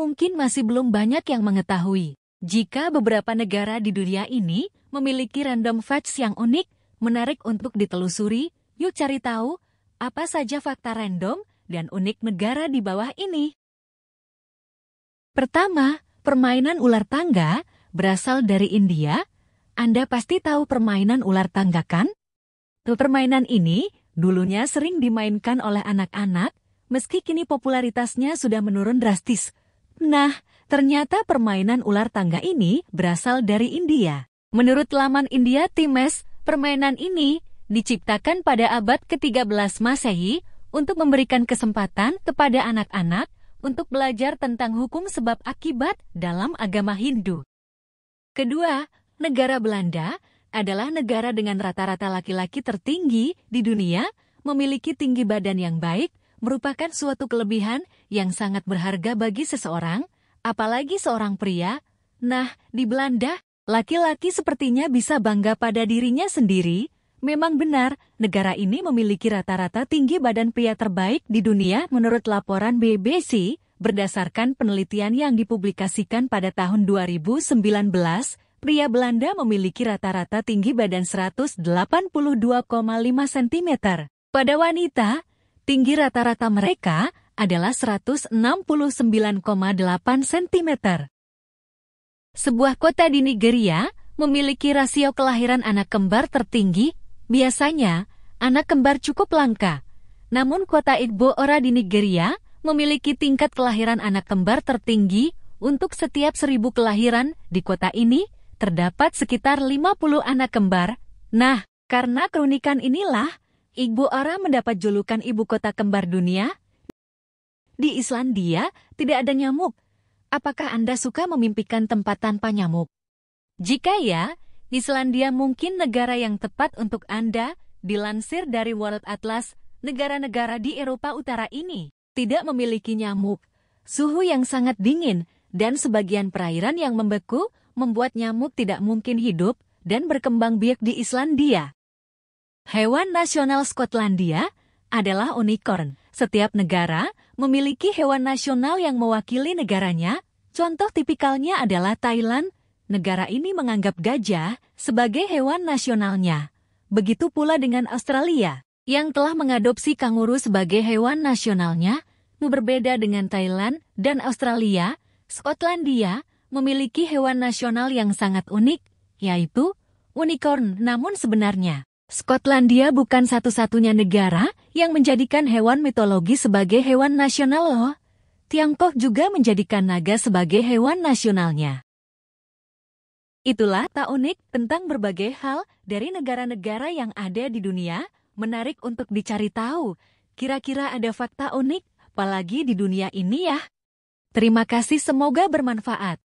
mungkin masih belum banyak yang mengetahui. Jika beberapa negara di dunia ini memiliki random facts yang unik, menarik untuk ditelusuri, yuk cari tahu apa saja fakta random dan unik negara di bawah ini. Pertama, permainan ular tangga berasal dari India. Anda pasti tahu permainan ular tangga kan? Permainan ini dulunya sering dimainkan oleh anak-anak, meski kini popularitasnya sudah menurun drastis Nah, ternyata permainan ular tangga ini berasal dari India. Menurut laman India Times, permainan ini diciptakan pada abad ke-13 Masehi untuk memberikan kesempatan kepada anak-anak untuk belajar tentang hukum sebab akibat dalam agama Hindu. Kedua, negara Belanda adalah negara dengan rata-rata laki-laki tertinggi di dunia, memiliki tinggi badan yang baik merupakan suatu kelebihan yang sangat berharga bagi seseorang, apalagi seorang pria. Nah, di Belanda, laki-laki sepertinya bisa bangga pada dirinya sendiri. Memang benar, negara ini memiliki rata-rata tinggi badan pria terbaik di dunia menurut laporan BBC berdasarkan penelitian yang dipublikasikan pada tahun 2019 pria Belanda memiliki rata-rata tinggi badan 182,5 cm. Pada wanita, Tinggi rata-rata mereka adalah 169,8 cm. Sebuah kota di Nigeria memiliki rasio kelahiran anak kembar tertinggi, biasanya anak kembar cukup langka. Namun kota Igbo-Ora di Nigeria memiliki tingkat kelahiran anak kembar tertinggi untuk setiap seribu kelahiran di kota ini terdapat sekitar 50 anak kembar. Nah, karena keunikan inilah, Ibu Ara mendapat julukan ibu kota kembar dunia? Di Islandia, tidak ada nyamuk. Apakah Anda suka memimpikan tempat tanpa nyamuk? Jika ya, Islandia mungkin negara yang tepat untuk Anda, dilansir dari World Atlas, negara-negara di Eropa Utara ini tidak memiliki nyamuk. Suhu yang sangat dingin dan sebagian perairan yang membeku membuat nyamuk tidak mungkin hidup dan berkembang biak di Islandia. Hewan nasional Skotlandia adalah unicorn. Setiap negara memiliki hewan nasional yang mewakili negaranya. Contoh tipikalnya adalah Thailand. Negara ini menganggap gajah sebagai hewan nasionalnya. Begitu pula dengan Australia, yang telah mengadopsi kanguru sebagai hewan nasionalnya. Berbeda dengan Thailand dan Australia, Skotlandia memiliki hewan nasional yang sangat unik, yaitu unicorn. Namun sebenarnya, Skotlandia bukan satu-satunya negara yang menjadikan hewan mitologi sebagai hewan nasional loh. Tiongkok juga menjadikan naga sebagai hewan nasionalnya. Itulah tak unik tentang berbagai hal dari negara-negara yang ada di dunia, menarik untuk dicari tahu. Kira-kira ada fakta unik, apalagi di dunia ini ya. Terima kasih semoga bermanfaat.